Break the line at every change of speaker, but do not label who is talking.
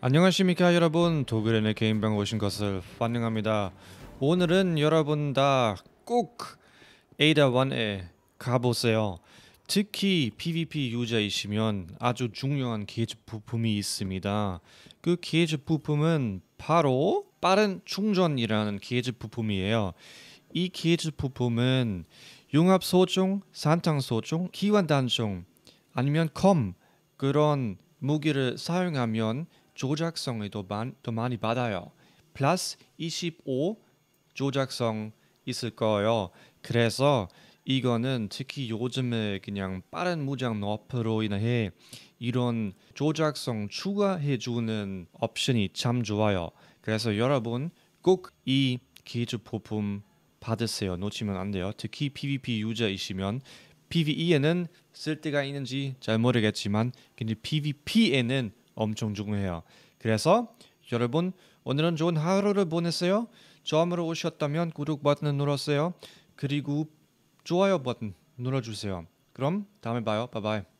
안녕하십니까 여러분 독일인의 개인방 오신 것을 환영합니다. 오늘은 여러분 다 꼭 에이다1에 가보세요. 특히 PVP 유저이시면 아주 중요한 계집 부품이 있습니다. 그 계집 부품은 바로 빠른 충전이라는 계집 부품이에요. 이 계집 부품은 융합 소총, 산탕 소총, 기관 단총 아니면 검 그런 무기를 사용하면 조작성을 더, 많, 더 많이 받아요. 플러스 25 조작성 있을 거예요. 그래서 이거는 특히 요즘에 그냥 빠른 무장 너프로 인해 이런 조작성 추가해주는 옵션이 참 좋아요. 그래서 여러분 꼭 이 기초 부품 받으세요. 놓치면 안 돼요. 특히 PVP 유저이시면 PVE에는 쓸 데가 있는지 잘 모르겠지만 근데 PVP에는 엄청 중요해요. 그래서 여러분 오늘은 좋은 하루를 보냈어요. 처음으로 오셨다면 구독 버튼을 눌렀어요. 그리고 좋아요 버튼 눌러주세요. 그럼 다음에 봐요. 바이바이.